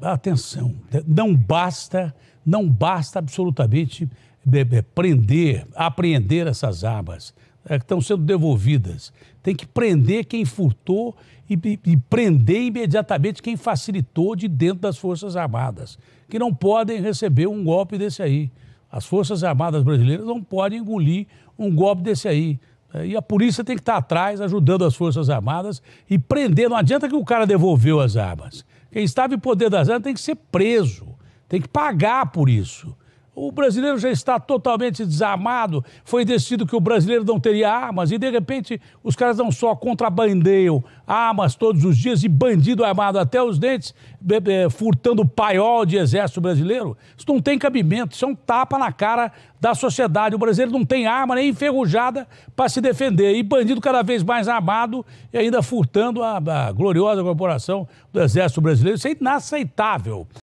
Atenção, não basta, não basta absolutamente é, é, prender, apreender essas armas é, que estão sendo devolvidas. Tem que prender quem furtou e, e prender imediatamente quem facilitou de dentro das Forças Armadas, que não podem receber um golpe desse aí. As Forças Armadas brasileiras não podem engolir um golpe desse aí. E a polícia tem que estar atrás, ajudando as Forças Armadas e prender. Não adianta que o cara devolveu as armas. Quem estava em poder das armas tem que ser preso, tem que pagar por isso. O brasileiro já está totalmente desarmado. Foi decidido que o brasileiro não teria armas e, de repente, os caras não só contrabandeiam armas todos os dias e bandido armado até os dentes, furtando paiol de exército brasileiro. Isso não tem cabimento, isso é um tapa na cara da sociedade. O brasileiro não tem arma nem enferrujada para se defender. E bandido cada vez mais armado e ainda furtando a, a gloriosa corporação do Exército Brasileiro. Isso é inaceitável.